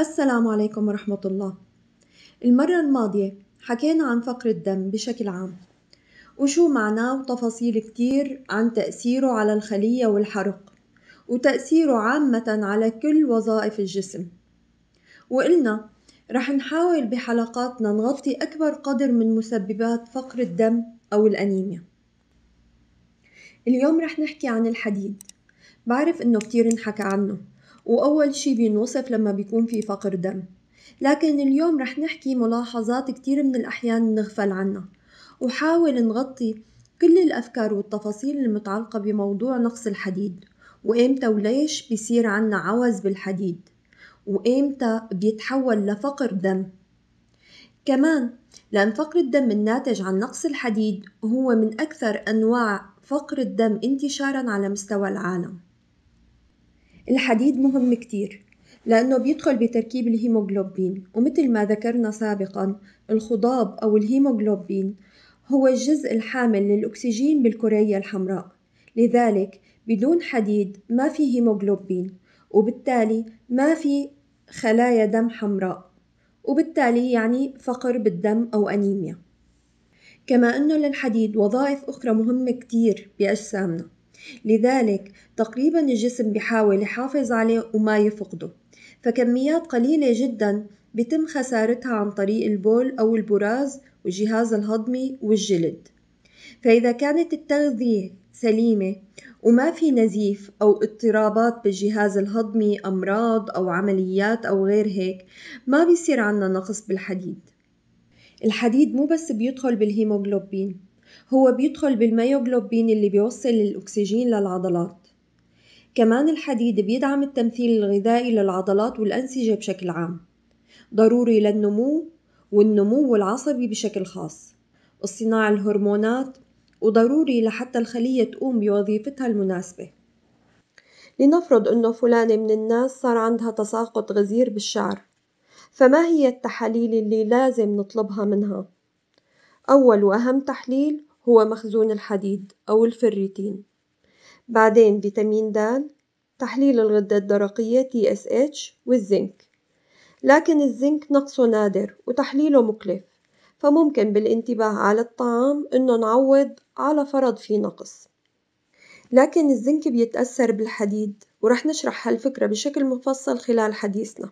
السلام عليكم ورحمة الله المرة الماضية حكينا عن فقر الدم بشكل عام وشو معناه وتفاصيل كتير عن تأثيره على الخلية والحرق وتأثيره عامة على كل وظائف الجسم وقلنا رح نحاول بحلقاتنا نغطي أكبر قدر من مسببات فقر الدم أو الأنيميا اليوم رح نحكي عن الحديد بعرف إنه كتير انحكى عنه وأول شي بينوصف لما بيكون في فقر دم لكن اليوم رح نحكي ملاحظات كتير من الأحيان نغفل عنها وحاول نغطي كل الأفكار والتفاصيل المتعلقة بموضوع نقص الحديد وإمتى وليش بيصير عنا عوز بالحديد وإمتى بيتحول لفقر دم كمان لأن فقر الدم الناتج عن نقص الحديد هو من أكثر أنواع فقر الدم انتشارا على مستوى العالم الحديد مهم كتير لأنه بيدخل بتركيب الهيموغلوبين ومثل ما ذكرنا سابقا الخضاب أو الهيموغلوبين هو الجزء الحامل للأكسجين بالكرية الحمراء لذلك بدون حديد ما في هيموغلوبين وبالتالي ما في خلايا دم حمراء وبالتالي يعني فقر بالدم أو أنيميا كما أنه للحديد وظائف أخرى مهمة كتير بأجسامنا لذلك تقريبا الجسم بحاول يحافظ عليه وما يفقده فكميات قليلة جدا بتم خسارتها عن طريق البول أو البراز والجهاز الهضمي والجلد فإذا كانت التغذية سليمة وما في نزيف أو اضطرابات بالجهاز الهضمي أمراض أو عمليات أو غير هيك ما بيصير عنا نقص بالحديد الحديد مو بس بيدخل بالهيموغلوبين هو بيدخل بالميوغلوبين اللي بيوصل الأكسجين للعضلات كمان الحديد بيدعم التمثيل الغذائي للعضلات والأنسجة بشكل عام ضروري للنمو والنمو العصبي بشكل خاص الصناعة الهرمونات وضروري لحتى الخلية تقوم بوظيفتها المناسبة لنفرض أنه فلانة من الناس صار عندها تساقط غزير بالشعر فما هي التحاليل اللي لازم نطلبها منها؟ أول وأهم تحليل هو مخزون الحديد أو الفريتين بعدين فيتامين د تحليل الغدة الدرقية TSH والزنك لكن الزنك نقصه نادر وتحليله مكلف فممكن بالانتباه على الطعام إنه نعوض على فرض في نقص لكن الزنك بيتأثر بالحديد ورح نشرح هالفكرة بشكل مفصل خلال حديثنا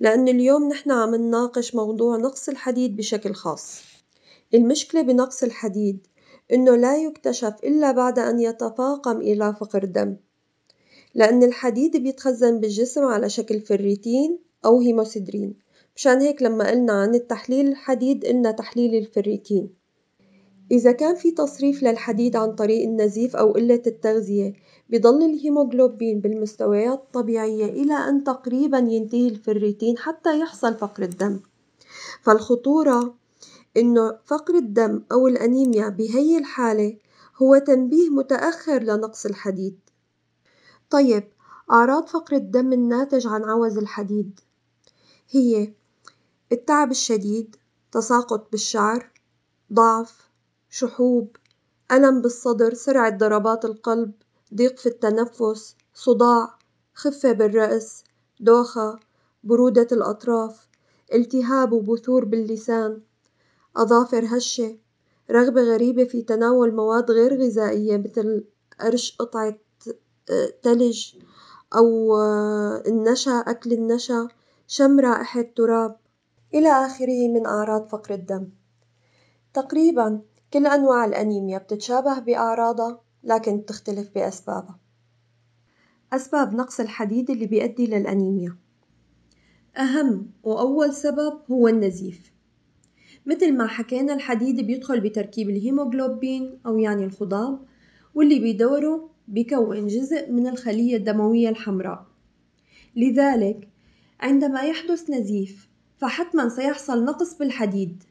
لأن اليوم نحن عم نناقش موضوع نقص الحديد بشكل خاص المشكلة بنقص الحديد إنه لا يكتشف إلا بعد أن يتفاقم إلى فقر دم لأن الحديد بيتخزن بالجسم على شكل فريتين أو هيموسيدرين مشان هيك لما قلنا عن التحليل الحديد قلنا تحليل الفريتين إذا كان في تصريف للحديد عن طريق النزيف أو قلة التغذية بضل الهيموغلوبين بالمستويات الطبيعية إلى أن تقريبا ينتهي الفريتين حتى يحصل فقر الدم فالخطورة إنه فقر الدم أو الأنيميا بهي الحالة هو تنبيه متأخر لنقص الحديد طيب أعراض فقر الدم الناتج عن عوز الحديد هي التعب الشديد تساقط بالشعر ضعف شحوب ألم بالصدر سرعة ضربات القلب ضيق في التنفس صداع خفة بالرأس دوخة برودة الأطراف التهاب وبثور باللسان أظافر هشة رغبة غريبة في تناول مواد غير غذائية مثل قرش قطعة آه، تلج أو آه، النشا أكل النشا شم رائحة تراب إلى آخره من أعراض فقر الدم، تقريبا كل أنواع الأنيميا بتتشابه بأعراضها لكن بتختلف بأسبابها، أسباب نقص الحديد اللي بيؤدي للأنيميا، أهم وأول سبب هو النزيف. مثل ما حكينا الحديد بيدخل بتركيب الهيموغلوبين أو يعني الخضاب واللي بدوره بيكون جزء من الخلية الدموية الحمراء لذلك عندما يحدث نزيف فحتما سيحصل نقص بالحديد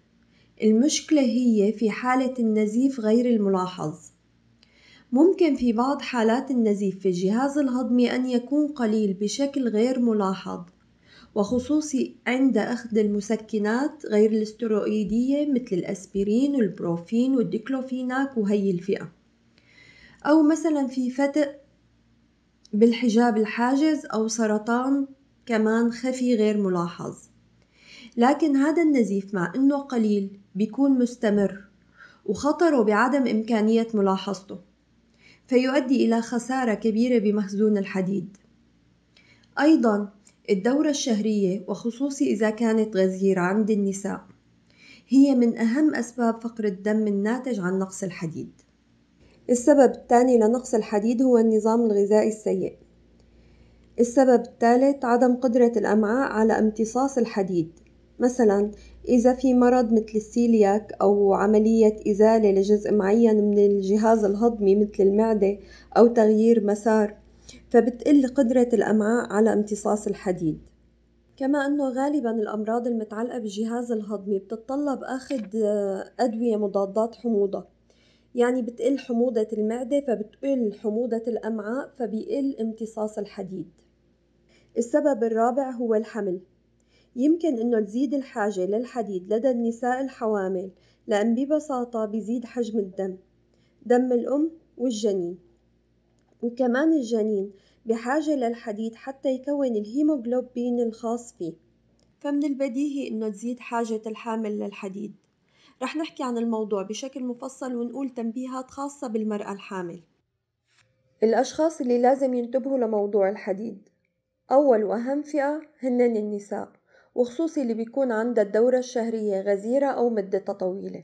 المشكلة هي في حالة النزيف غير الملاحظ ممكن في بعض حالات النزيف في الجهاز الهضمي أن يكون قليل بشكل غير ملاحظ وخصوصي عند أخذ المسكنات غير الاسترويدية مثل الأسبرين والبروفين والديكلوفيناك وهي الفئة أو مثلا في فتق بالحجاب الحاجز أو سرطان كمان خفي غير ملاحظ لكن هذا النزيف مع أنه قليل بيكون مستمر وخطره بعدم إمكانية ملاحظته فيؤدي إلى خسارة كبيرة بمخزون الحديد أيضا الدورة الشهرية وخصوصي إذا كانت غزيرة عند النساء هي من أهم أسباب فقر الدم الناتج عن نقص الحديد السبب الثاني لنقص الحديد هو النظام الغذائي السيء السبب الثالث عدم قدرة الأمعاء على امتصاص الحديد مثلا إذا في مرض مثل السيلياك أو عملية إزالة لجزء معين من الجهاز الهضمي مثل المعدة أو تغيير مسار فبتقل قدرة الأمعاء على امتصاص الحديد كما أنه غالبا الأمراض المتعلقة بالجهاز الهضمي بتتطلب أخذ آه، أدوية مضادات حموضة يعني بتقل حموضة المعدة فبتقل حموضة الأمعاء فبيقل امتصاص الحديد السبب الرابع هو الحمل يمكن أنه تزيد الحاجة للحديد لدى النساء الحوامل لأن ببساطة بيزيد حجم الدم دم الأم والجنين وكمان الجنين بحاجة للحديد حتى يكون الهيموغلوبين الخاص فيه فمن البديهي إنه تزيد حاجة الحامل للحديد رح نحكي عن الموضوع بشكل مفصل ونقول تنبيهات خاصة بالمرأة الحامل الأشخاص اللي لازم ينتبهوا لموضوع الحديد أول وأهم فئة هن النساء وخصوصي اللي بيكون عندها الدورة الشهرية غزيرة أو مدتها طويلة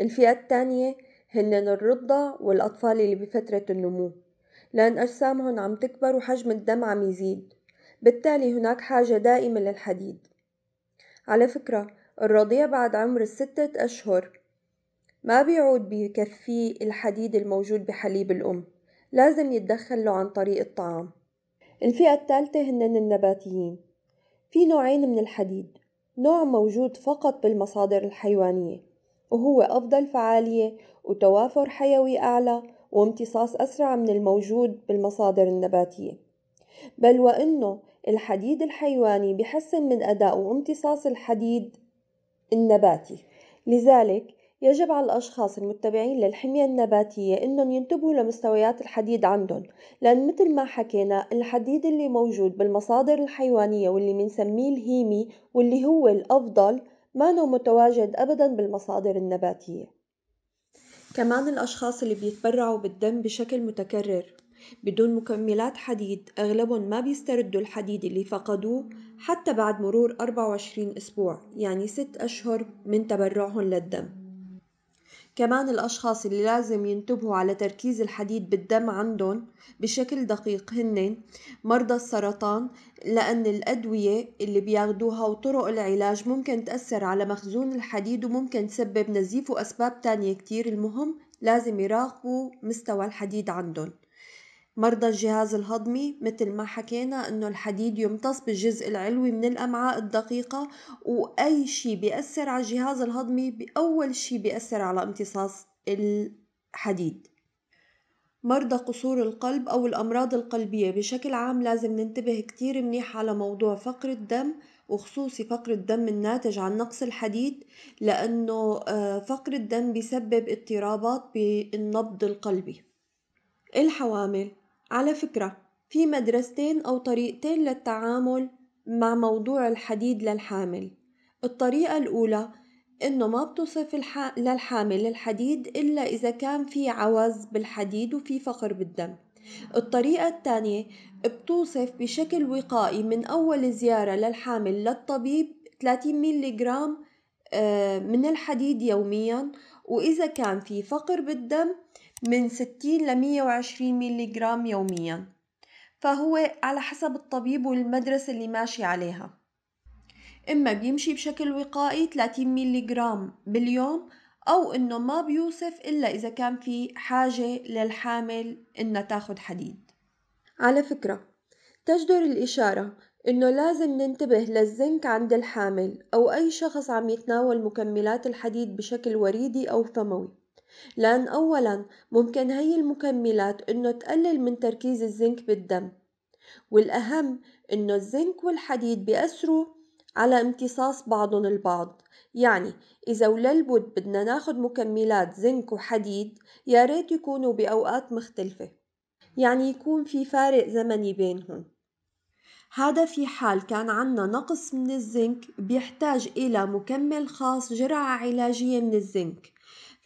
الفئة الثانية هن الرضع والأطفال اللي بفترة النمو لأن أجسامهن عم تكبر وحجم الدم عم يزيد بالتالي هناك حاجة دائمة للحديد على فكرة الرضيع بعد عمر الستة أشهر ما بيعود بيكفي الحديد الموجود بحليب الأم لازم يتدخل له عن طريق الطعام الفئة الثالثة هن النباتيين في نوعين من الحديد نوع موجود فقط بالمصادر الحيوانية وهو أفضل فعالية وتوافر حيوي أعلى وامتصاص أسرع من الموجود بالمصادر النباتية بل وأنه الحديد الحيواني بحسن من أداء وامتصاص الحديد النباتي لذلك يجب على الأشخاص المتبعين للحمية النباتية إنهم ينتبهوا لمستويات الحديد عندهم لأن مثل ما حكينا الحديد اللي موجود بالمصادر الحيوانية واللي بنسميه الهيمي واللي هو الأفضل ما متواجد أبدا بالمصادر النباتية كمان الأشخاص اللي بيتبرعوا بالدم بشكل متكرر بدون مكملات حديد أغلبهم ما بيستردوا الحديد اللي فقدوه حتى بعد مرور 24 أسبوع يعني 6 أشهر من تبرعهم للدم كمان الأشخاص اللي لازم ينتبهوا على تركيز الحديد بالدم عندهم بشكل دقيق هن مرضى السرطان لأن الأدوية اللي بياخدوها وطرق العلاج ممكن تأثر على مخزون الحديد وممكن تسبب نزيف وأسباب تانية كتير المهم لازم يراقبوا مستوى الحديد عندهم مرضى الجهاز الهضمي مثل ما حكينا انه الحديد يمتص بالجزء العلوي من الامعاء الدقيقة واي شيء بيأثر على الجهاز الهضمي باول شيء بيأثر على امتصاص الحديد مرضى قصور القلب او الامراض القلبية بشكل عام لازم ننتبه كتير منيح على موضوع فقر الدم وخصوصي فقر الدم الناتج عن نقص الحديد لانه آه، فقر الدم بيسبب اضطرابات بالنبض القلبي الحوامل على فكرة في مدرستين أو طريقتين للتعامل مع موضوع الحديد للحامل الطريقة الأولى إنه ما بتوصف الح... للحامل الحديد إلا إذا كان في عوز بالحديد وفي فقر بالدم الطريقة الثانية بتوصف بشكل وقائي من أول زيارة للحامل للطبيب 30 ميلي جرام آه، من الحديد يوميا وإذا كان في فقر بالدم من 60 ل 120 جرام يوميا فهو على حسب الطبيب والمدرسة اللي ماشي عليها إما بيمشي بشكل وقائي 30 جرام باليوم أو إنه ما بيوصف إلا إذا كان في حاجة للحامل إنها تاخد حديد على فكرة تجدر الإشارة إنه لازم ننتبه للزنك عند الحامل أو أي شخص عم يتناول مكملات الحديد بشكل وريدي أو فموي لأن أولا ممكن هي المكملات إنه تقلل من تركيز الزنك بالدم والأهم إنه الزنك والحديد بيأثروا على امتصاص بعضهم البعض يعني إذا وللبد بدنا ناخد مكملات زنك وحديد يا ريت يكونوا بأوقات مختلفة يعني يكون في فارق زمني بينهم هذا في حال كان عنا نقص من الزنك بيحتاج إلى مكمل خاص جرعة علاجية من الزنك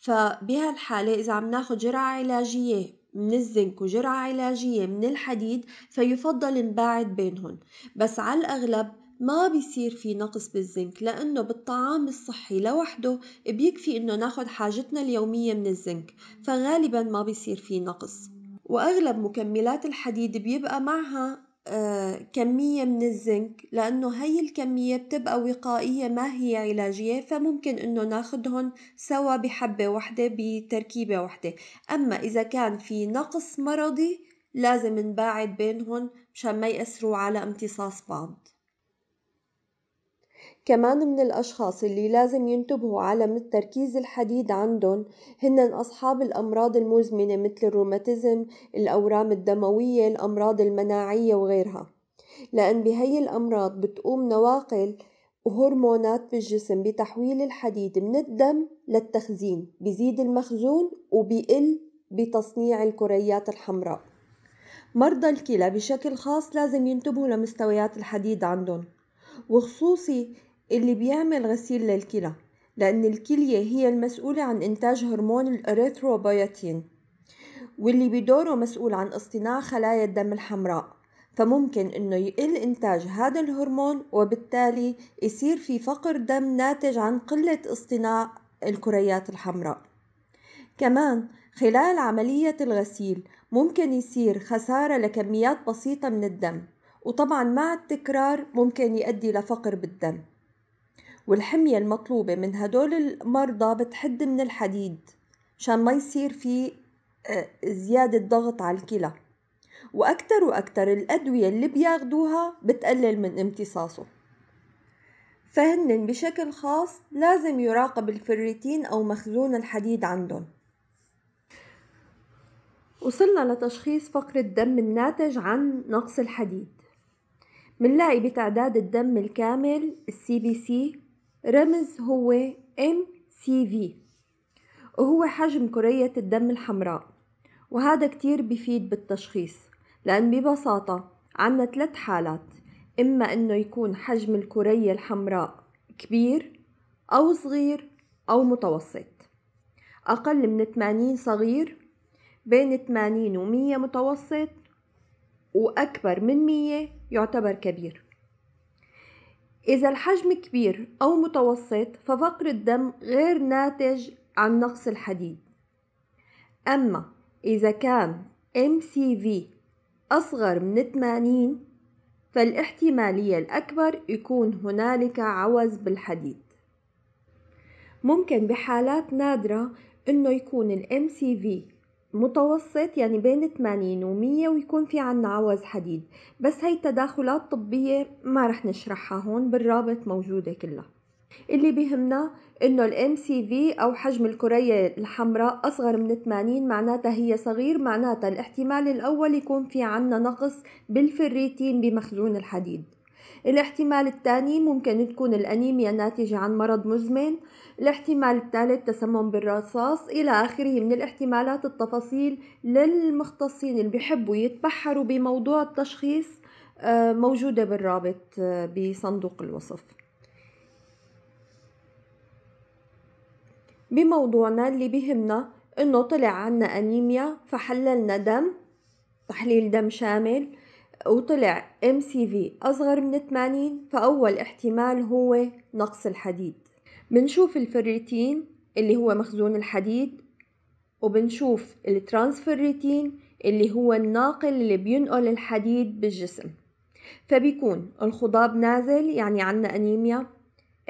فبهالحالة إذا عم ناخد جرعة علاجية من الزنك وجرعة علاجية من الحديد فيفضل نباعد بينهم بس على الأغلب ما بيصير في نقص بالزنك لأنه بالطعام الصحي لوحده بيكفي إنه ناخد حاجتنا اليومية من الزنك فغالبا ما بيصير في نقص وأغلب مكملات الحديد بيبقى معها آه، كمية من الزنك لأنه هاي الكمية بتبقى وقائية ما هي علاجية فممكن إنه ناخدهم سوا بحبة وحدة بتركيبة وحدة أما إذا كان في نقص مرضي لازم نباعد بينهم مشان ما يأثروا على امتصاص بعض كمان من الأشخاص اللي لازم ينتبهوا على التركيز الحديد عندهم هن أصحاب الأمراض المزمنة مثل الروماتيزم الأورام الدموية الأمراض المناعية وغيرها لأن بهي الأمراض بتقوم نواقل وهرمونات بالجسم بتحويل الحديد من الدم للتخزين بزيد المخزون وبقل بتصنيع الكريات الحمراء مرضى الكلى بشكل خاص لازم ينتبهوا لمستويات الحديد عندهم وخصوصي اللي بيعمل غسيل للكلى لأن الكلية هي المسؤولة عن إنتاج هرمون الأريثروبياتين واللي بدوره مسؤول عن اصطناع خلايا الدم الحمراء فممكن إنه يقل إنتاج هذا الهرمون وبالتالي يصير في فقر دم ناتج عن قلة اصطناع الكريات الحمراء كمان خلال عملية الغسيل ممكن يصير خسارة لكميات بسيطة من الدم وطبعا مع التكرار ممكن يؤدي لفقر بالدم والحمية المطلوبة من هدول المرضى بتحد من الحديد عشان ما يصير في آه، زيادة ضغط على الكلى وأكتر وأكتر الأدوية اللي بياخدوها بتقلل من امتصاصه فهن بشكل خاص لازم يراقب الفريتين أو مخزون الحديد عندهم وصلنا لتشخيص فقر الدم الناتج عن نقص الحديد منلاقي بتعداد الدم الكامل السي بي سي رمز هو NCV وهو حجم كرية الدم الحمراء وهذا كتير بفيد بالتشخيص لأن ببساطة عنا ثلاث حالات إما إنه يكون حجم الكرية الحمراء كبير أو صغير أو متوسط أقل من 80 صغير بين 80 و 100 متوسط وأكبر من 100 يعتبر كبير إذا الحجم كبير أو متوسط ففقر الدم غير ناتج عن نقص الحديد أما إذا كان MCV أصغر من 80 فالاحتمالية الأكبر يكون هنالك عوز بالحديد ممكن بحالات نادرة إنه يكون الـ MCV متوسط يعني بين 80 و100 ويكون في عنا عوز حديد بس هاي التداخلات طبية ما رح نشرحها هون بالرابط موجودة كلها اللي بيهمنا انه الام سي في او حجم الكرية الحمراء اصغر من 80 معناتها هي صغير معناتها الاحتمال الاول يكون في عنا نقص بالفريتين بمخزون الحديد الاحتمال الثاني ممكن تكون الأنيميا ناتجة عن مرض مزمن الاحتمال الثالث تسمم بالرصاص إلى آخره من الاحتمالات التفاصيل للمختصين اللي بيحبوا يتبحروا بموضوع التشخيص آه، موجودة بالرابط آه، بصندوق الوصف بموضوعنا اللي بهمنا انه طلع عنا انيميا فحللنا دم تحليل دم شامل وطلع ام سي في اصغر من 80 فاول احتمال هو نقص الحديد بنشوف الفريتين اللي هو مخزون الحديد وبنشوف الترانسفريتين اللي هو الناقل اللي بينقل الحديد بالجسم فبيكون الخضاب نازل يعني عنا أنيميا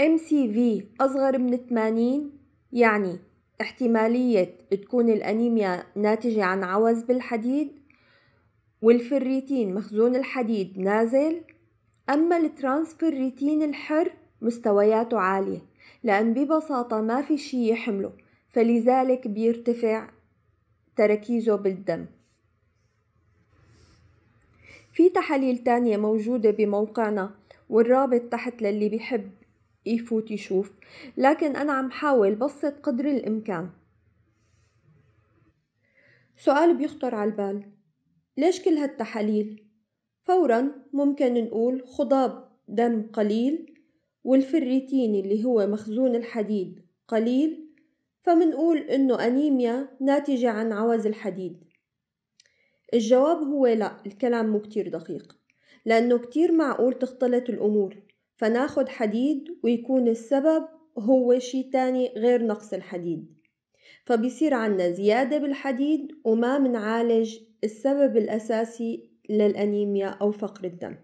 ام سي في أصغر من 80 يعني احتمالية تكون الأنيميا ناتجة عن عوز بالحديد والفريتين مخزون الحديد نازل أما الترانسفريتين الحر مستوياته عالية لأن ببساطة ما في شي يحمله فلذلك بيرتفع تركيزه بالدم في تحاليل تانية موجودة بموقعنا والرابط تحت للي بيحب يفوت يشوف لكن أنا عم حاول بسط قدر الإمكان سؤال بيخطر على البال ليش كل هالتحاليل؟ فورا ممكن نقول خضاب دم قليل والفريتين اللي هو مخزون الحديد قليل فمنقول إنه أنيميا ناتجة عن عوز الحديد الجواب هو لا الكلام مو كتير دقيق لأنه كتير معقول تختلط الأمور فناخد حديد ويكون السبب هو شي تاني غير نقص الحديد فبيصير عنا زيادة بالحديد وما منعالج السبب الأساسي للأنيميا أو فقر الدم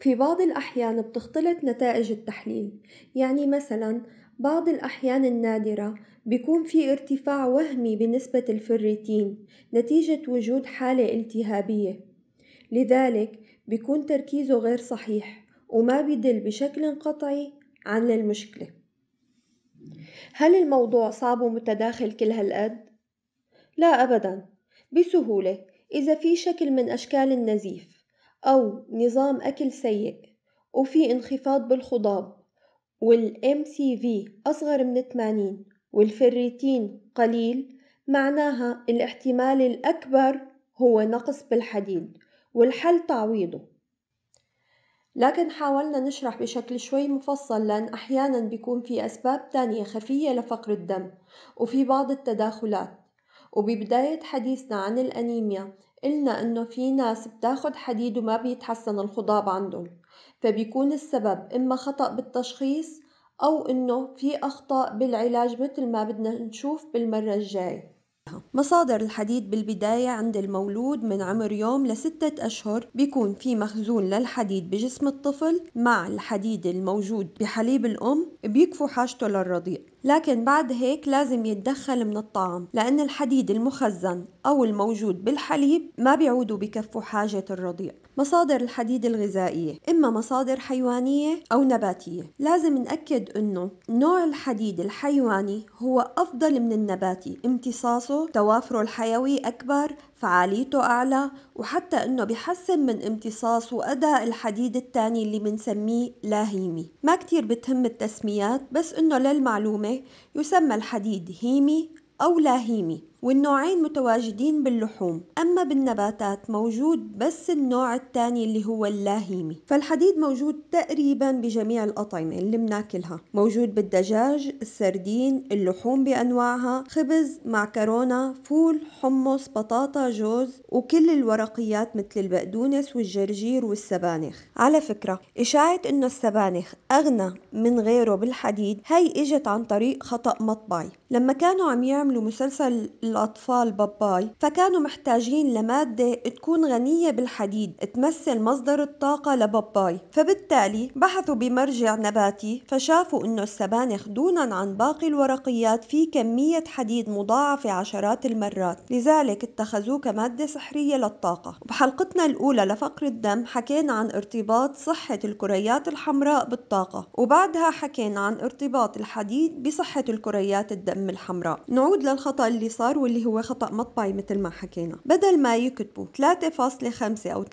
في بعض الأحيان بتختلط نتائج التحليل يعني مثلا بعض الأحيان النادرة بيكون في ارتفاع وهمي بنسبة الفريتين نتيجة وجود حالة التهابية لذلك بيكون تركيزه غير صحيح وما بيدل بشكل قطعي عن المشكلة هل الموضوع صعب ومتداخل كل هالقد؟ لا أبداً بسهولة إذا في شكل من أشكال النزيف أو نظام أكل سيء وفي انخفاض بالخضاب والـ MCV أصغر من 80 والفريتين قليل معناها الاحتمال الأكبر هو نقص بالحديد والحل تعويضه لكن حاولنا نشرح بشكل شوي مفصل لأن أحيانا بيكون في أسباب تانية خفية لفقر الدم وفي بعض التداخلات وببداية حديثنا عن الأنيميا قلنا إنه في ناس بتاخد حديد وما بيتحسن الخضاب عندهم فبيكون السبب إما خطأ بالتشخيص أو إنه في أخطاء بالعلاج مثل ما بدنا نشوف بالمرة الجاية مصادر الحديد بالبداية عند المولود من عمر يوم لستة أشهر بيكون في مخزون للحديد بجسم الطفل مع الحديد الموجود بحليب الأم بيكفوا حاجته للرضيع لكن بعد هيك لازم يتدخل من الطعام لأن الحديد المخزن أو الموجود بالحليب ما بيعودوا بكفوا حاجة الرضيع مصادر الحديد الغذائية إما مصادر حيوانية أو نباتية لازم نأكد أنه نوع الحديد الحيواني هو أفضل من النباتي امتصاصه توافره الحيوي أكبر فعاليته أعلى وحتى أنه بحسن من امتصاص وأداء الحديد التاني اللي بنسميه لاهيمي ما كتير بتهم التسميات بس أنه للمعلومة يسمى الحديد هيمي أو لاهيمي والنوعين متواجدين باللحوم أما بالنباتات موجود بس النوع الثاني اللي هو اللاهيمي فالحديد موجود تقريبا بجميع الأطعمة اللي بناكلها موجود بالدجاج السردين اللحوم بأنواعها خبز معكرونة فول حمص بطاطا جوز وكل الورقيات مثل البقدونس والجرجير والسبانخ على فكرة إشاعة إنه السبانخ أغنى من غيره بالحديد هي إجت عن طريق خطأ مطبعي لما كانوا عم يعملوا مسلسل للأطفال باباي فكانوا محتاجين لمادة تكون غنية بالحديد تمثل مصدر الطاقة لباباي فبالتالي بحثوا بمرجع نباتي فشافوا أنه السبانخ دونا عن باقي الورقيات في كمية حديد مضاعفة عشرات المرات لذلك اتخذوه كمادة سحرية للطاقة وبحلقتنا الأولى لفقر الدم حكينا عن ارتباط صحة الكريات الحمراء بالطاقة وبعدها حكينا عن ارتباط الحديد بصحة الكريات الدم الحمراء نعود للخطأ اللي صار واللي هو خطأ مطبعي مثل ما حكينا بدل ما يكتبوا 3.5 أو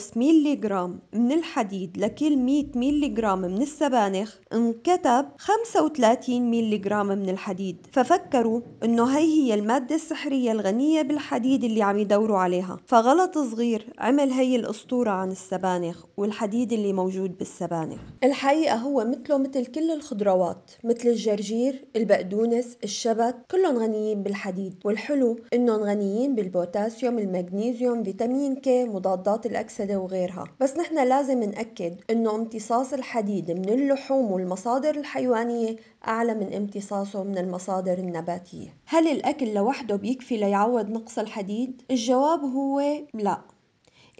3.5 ميلي جرام من الحديد لكل 100 ميلي جرام من السبانخ انكتب 35 ميلي جرام من الحديد ففكروا انه هي هي المادة السحرية الغنية بالحديد اللي عم يدوروا عليها فغلط صغير عمل هي الأسطورة عن السبانخ والحديد اللي موجود بالسبانخ الحقيقة هو مثله مثل كل الخضروات مثل الجرجير البقدونس الشبت كلهم غنيين بالحديد والحلو انهم غنيين بالبوتاسيوم المغنيسيوم فيتامين كي مضادات الاكسده وغيرها بس نحن لازم ناكد انه امتصاص الحديد من اللحوم والمصادر الحيوانيه اعلى من امتصاصه من المصادر النباتيه هل الاكل لوحده بيكفي ليعوض نقص الحديد الجواب هو لا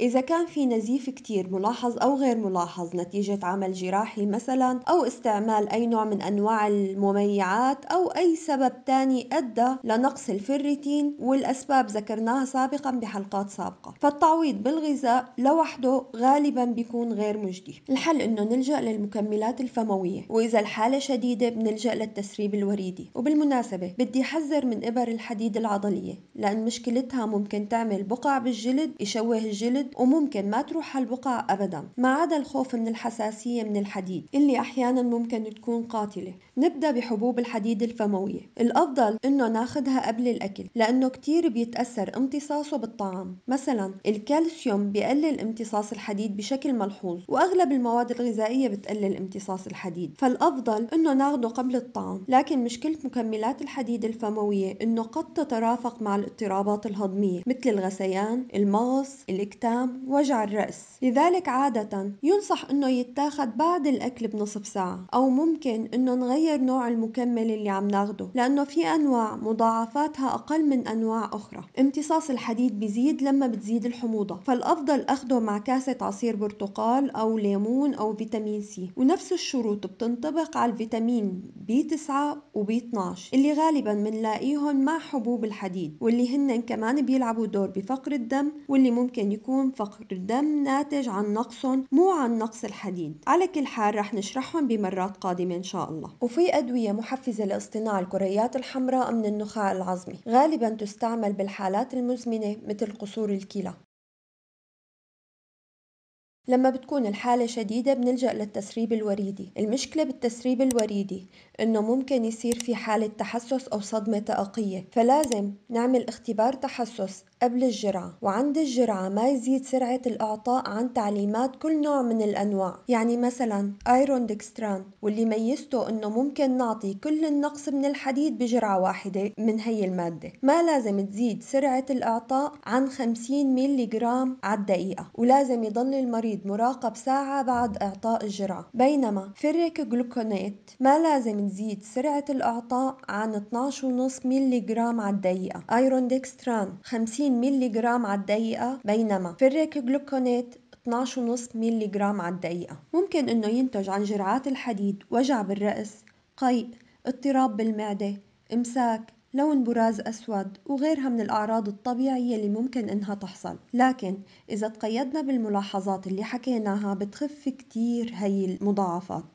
إذا كان في نزيف كتير ملاحظ أو غير ملاحظ نتيجة عمل جراحي مثلا أو استعمال أي نوع من أنواع المميعات أو أي سبب تاني أدى لنقص الفريتين والأسباب ذكرناها سابقا بحلقات سابقة فالتعويض بالغذاء لوحده غالبا بيكون غير مجدي الحل أنه نلجأ للمكملات الفموية وإذا الحالة شديدة بنلجأ للتسريب الوريدي وبالمناسبة بدي أحذر من إبر الحديد العضلية لأن مشكلتها ممكن تعمل بقع بالجلد يشوه الجلد وممكن ما تروح هالبقع أبدا ما عدا الخوف من الحساسية من الحديد اللي أحيانا ممكن تكون قاتلة نبدأ بحبوب الحديد الفموية الأفضل إنه ناخذها قبل الأكل لأنه كتير بيتأثر امتصاصه بالطعام مثلا الكالسيوم بيقلل امتصاص الحديد بشكل ملحوظ وأغلب المواد الغذائية بتقلل امتصاص الحديد فالأفضل إنه ناخده قبل الطعام لكن مشكلة مكملات الحديد الفموية إنه قد تترافق مع الاضطرابات الهضمية مثل الغثيان المغص الاكتام الآلام وجع الرأس لذلك عادة ينصح أنه يتاخد بعد الأكل بنصف ساعة أو ممكن أنه نغير نوع المكمل اللي عم ناخده لأنه في أنواع مضاعفاتها أقل من أنواع أخرى امتصاص الحديد بيزيد لما بتزيد الحموضة فالأفضل أخده مع كاسة عصير برتقال أو ليمون أو فيتامين سي ونفس الشروط بتنطبق على الفيتامين بي 9 وبي 12 اللي غالبا بنلاقيهم مع حبوب الحديد واللي هن كمان بيلعبوا دور بفقر الدم واللي ممكن يكون يكون فقر الدم ناتج عن نقص مو عن نقص الحديد على كل حال رح نشرحهم بمرات قادمة إن شاء الله وفي أدوية محفزة لاصطناع الكريات الحمراء من النخاع العظمي غالبا تستعمل بالحالات المزمنة مثل قصور الكلى لما بتكون الحالة شديدة بنلجأ للتسريب الوريدي المشكلة بالتسريب الوريدي إنه ممكن يصير في حالة تحسس أو صدمة تأقية فلازم نعمل اختبار تحسس قبل الجرعة وعند الجرعة ما يزيد سرعة الإعطاء عن تعليمات كل نوع من الأنواع يعني مثلا ايرون ديكستران واللي ميزته انه ممكن نعطي كل النقص من الحديد بجرعة واحدة من هي المادة ما لازم تزيد سرعة الإعطاء عن 50 ميلي جرام على الدقيقة ولازم يضل المريض مراقب ساعة بعد إعطاء الجرعة بينما فريك جلوكونيت ما لازم تزيد سرعة الإعطاء عن 12.5 ميلي جرام على الدقيقة ايرون ديكستران 50 ميلي جرام على الدقيقة بينما فريك جلوكونات 12.5 ميلي جرام على الدقيقة ممكن أنه ينتج عن جرعات الحديد وجع بالرأس قيء اضطراب بالمعدة إمساك لون براز أسود وغيرها من الأعراض الطبيعية اللي ممكن إنها تحصل لكن إذا تقيدنا بالملاحظات اللي حكيناها بتخف كتير هي المضاعفات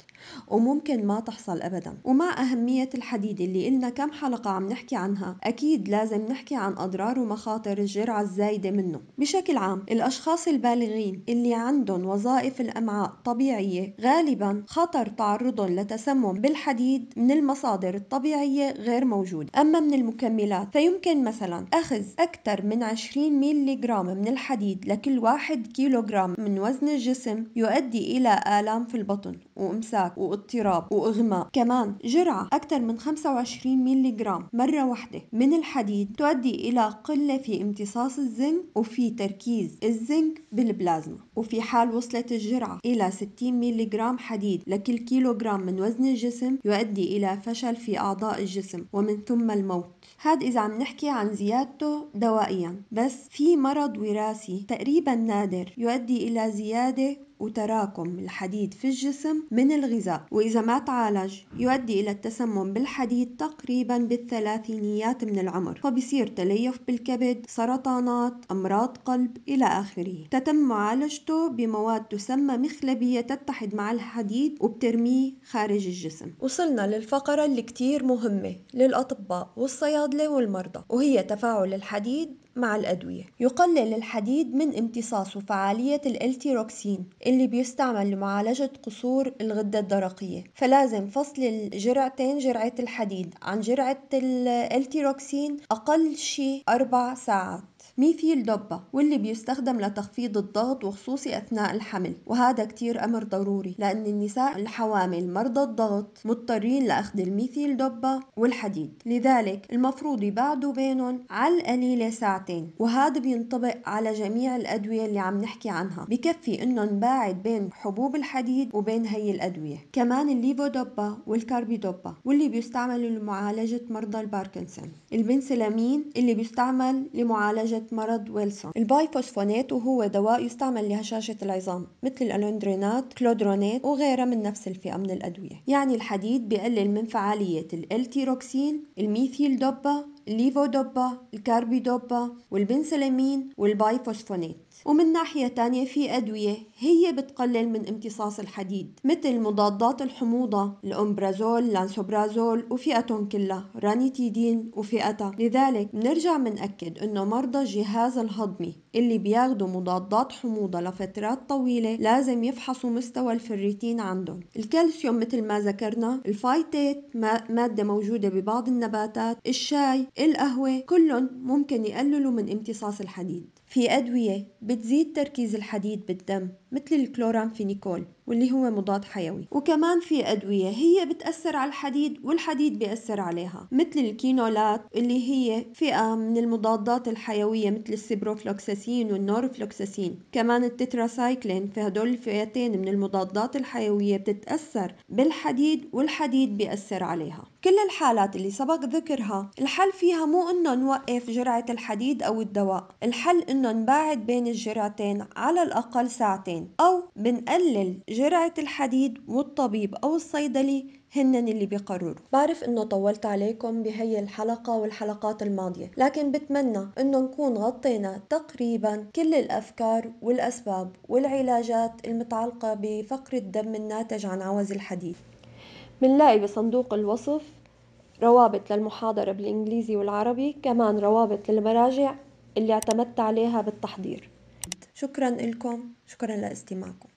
وممكن ما تحصل أبدا ومع أهمية الحديد اللي قلنا كم حلقة عم نحكي عنها أكيد لازم نحكي عن أضرار ومخاطر الجرعة الزايدة منه بشكل عام الأشخاص البالغين اللي عندهم وظائف الأمعاء طبيعية غالبا خطر تعرضهم لتسمم بالحديد من المصادر الطبيعية غير موجود أما من المكملات فيمكن مثلا أخذ أكثر من 20 ميلي جرام من الحديد لكل واحد كيلو جرام من وزن الجسم يؤدي إلى آلام في البطن وإمساك واضطراب وإغماء كمان جرعة أكثر من 25 ميلي جرام مرة واحدة من الحديد تؤدي إلى قلة في امتصاص الزنك وفي تركيز الزنك بالبلازما وفي حال وصلت الجرعة إلى 60 ميلي جرام حديد لكل كيلو جرام من وزن الجسم يؤدي إلى فشل في أعضاء الجسم ومن ثم الموت هاد إذا عم نحكي عن زيادته دوائيا بس في مرض وراثي تقريبا نادر يؤدي إلى زيادة وتراكم الحديد في الجسم من الغذاء وإذا ما تعالج يؤدي إلى التسمم بالحديد تقريبا بالثلاثينيات من العمر فبصير تليف بالكبد سرطانات أمراض قلب إلى آخره تتم معالجته بمواد تسمى مخلبية تتحد مع الحديد وبترميه خارج الجسم وصلنا للفقرة اللي كتير مهمة للأطباء والصيادلة والمرضى وهي تفاعل الحديد مع الأدوية يقلل الحديد من امتصاص وفعالية الالتيروكسين اللي بيستعمل لمعالجة قصور الغدة الدرقية فلازم فصل الجرعتين جرعة الحديد عن جرعة الالتيروكسين أقل شيء أربع ساعات ميثيل دبة واللي بيستخدم لتخفيض الضغط وخصوصي أثناء الحمل وهذا كتير أمر ضروري لأن النساء الحوامل مرضى الضغط مضطرين لأخذ الميثيل دبة والحديد لذلك المفروض يبعدوا بينهم على القليلة ساعتين ساعتين وهذا بينطبق على جميع الأدوية اللي عم نحكي عنها بكفي إنه نباعد بين حبوب الحديد وبين هي الأدوية كمان الليفودوبا والكاربيدوبا واللي بيستعملوا لمعالجة مرضى الباركنسون البنسلامين اللي بيستعمل لمعالجة مرض ويلسون البايفوسفونات وهو دواء يستعمل لهشاشة العظام مثل الألوندرينات كلودرونات وغيرها من نفس الفئة من الأدوية يعني الحديد بيقلل من فعالية الالتيروكسين الميثيل دوبا الليفودوبا الكاربيدوبا والبنسلامين والبايفوسفونات ومن ناحية تانية في أدوية هي بتقلل من امتصاص الحديد مثل مضادات الحموضة الأمبرازول لانسوبرازول وفئتهم كلها رانيتيدين وفئتها لذلك بنرجع بنأكد أنه مرضى الجهاز الهضمي اللي بياخدوا مضادات حموضة لفترات طويلة لازم يفحصوا مستوى الفريتين عندهم الكالسيوم مثل ما ذكرنا الفايتات مادة موجودة ببعض النباتات الشاي القهوة كلهم ممكن يقللوا من امتصاص الحديد في أدوية بتزيد تركيز الحديد بالدم مثل الكلورامفينيكول واللي هو مضاد حيوي وكمان في أدوية هي بتأثر على الحديد والحديد بيأثر عليها مثل الكينولات اللي هي فئة من المضادات الحيوية مثل السيبروفلوكساسين والنورفلوكساسين كمان التتراسايكلين في هدول الفئتين من المضادات الحيوية بتتأثر بالحديد والحديد بيأثر عليها كل الحالات اللي سبق ذكرها الحل فيها مو انه نوقف جرعة الحديد او الدواء الحل انه نباعد بين الجرعتين على الاقل ساعتين او بنقلل جرعة الحديد والطبيب أو الصيدلي هن اللي بيقرروا بعرف انه طولت عليكم بهي الحلقة والحلقات الماضية لكن بتمنى انه نكون غطينا تقريبا كل الافكار والاسباب والعلاجات المتعلقة بفقر الدم الناتج عن عوز الحديد بنلاقي بصندوق الوصف روابط للمحاضرة بالإنجليزي والعربي كمان روابط للمراجع اللي اعتمدت عليها بالتحضير شكرا لكم شكرا لاستماعكم